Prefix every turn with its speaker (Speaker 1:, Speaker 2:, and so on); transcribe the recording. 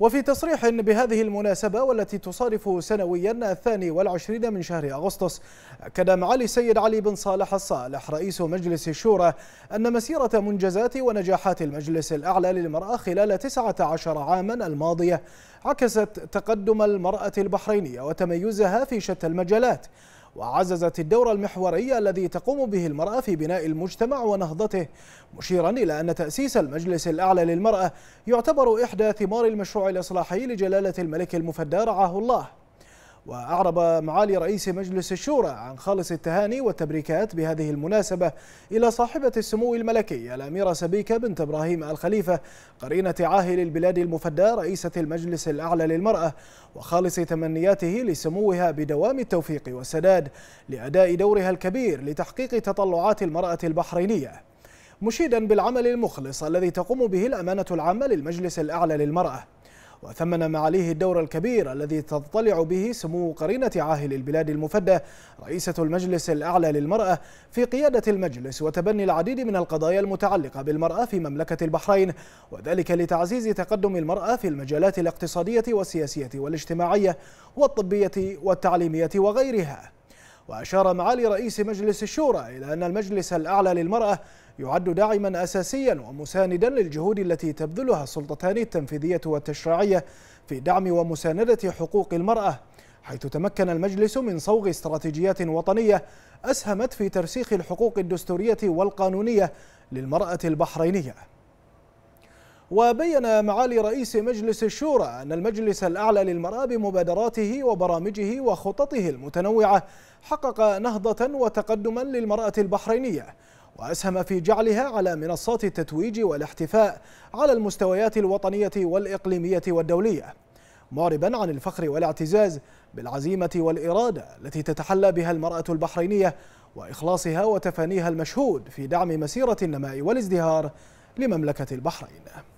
Speaker 1: وفي تصريح بهذه المناسبة والتي تصادف سنويا الثاني والعشرين من شهر أغسطس أكد معالي السيد علي بن صالح الصالح رئيس مجلس الشورى أن مسيرة منجزات ونجاحات المجلس الأعلى للمرأة خلال 19 عاما الماضية عكست تقدم المرأة البحرينية وتميزها في شتى المجالات وعززت الدور المحوري الذي تقوم به المرأة في بناء المجتمع ونهضته مشيرا إلى أن تأسيس المجلس الأعلى للمرأة يعتبر إحدى ثمار المشروع الإصلاحي لجلالة الملك المفدى رعاه الله وأعرب معالي رئيس مجلس الشورى عن خالص التهاني والتبريكات بهذه المناسبة إلى صاحبة السمو الملكي الأميرة سبيكة بنت إبراهيم الخليفة قرينة عاهل البلاد المفدى رئيسة المجلس الأعلى للمرأة وخالص تمنياته لسموها بدوام التوفيق والسداد لأداء دورها الكبير لتحقيق تطلعات المرأة البحرينية مشيدا بالعمل المخلص الذي تقوم به الأمانة العامة للمجلس الأعلى للمرأة وثمن معاليه الدور الكبير الذي تضطلع به سمو قرينة عاهل البلاد المفدى رئيسة المجلس الأعلى للمرأة في قيادة المجلس وتبني العديد من القضايا المتعلقة بالمرأة في مملكة البحرين وذلك لتعزيز تقدم المرأة في المجالات الاقتصادية والسياسية والاجتماعية والطبية والتعليمية وغيرها وأشار معالي رئيس مجلس الشورى إلى أن المجلس الأعلى للمرأة يعد داعما أساسيا ومساندا للجهود التي تبذلها السلطتان التنفيذية والتشريعية في دعم ومساندة حقوق المرأة حيث تمكن المجلس من صوغ استراتيجيات وطنية أسهمت في ترسيخ الحقوق الدستورية والقانونية للمرأة البحرينية وبين معالي رئيس مجلس الشورى أن المجلس الأعلى للمرأة بمبادراته وبرامجه وخططه المتنوعة حقق نهضة وتقدما للمرأة البحرينية وأسهم في جعلها على منصات التتويج والاحتفاء على المستويات الوطنية والإقليمية والدولية معربا عن الفخر والاعتزاز بالعزيمة والإرادة التي تتحلى بها المرأة البحرينية وإخلاصها وتفانيها المشهود في دعم مسيرة النماء والازدهار لمملكة البحرين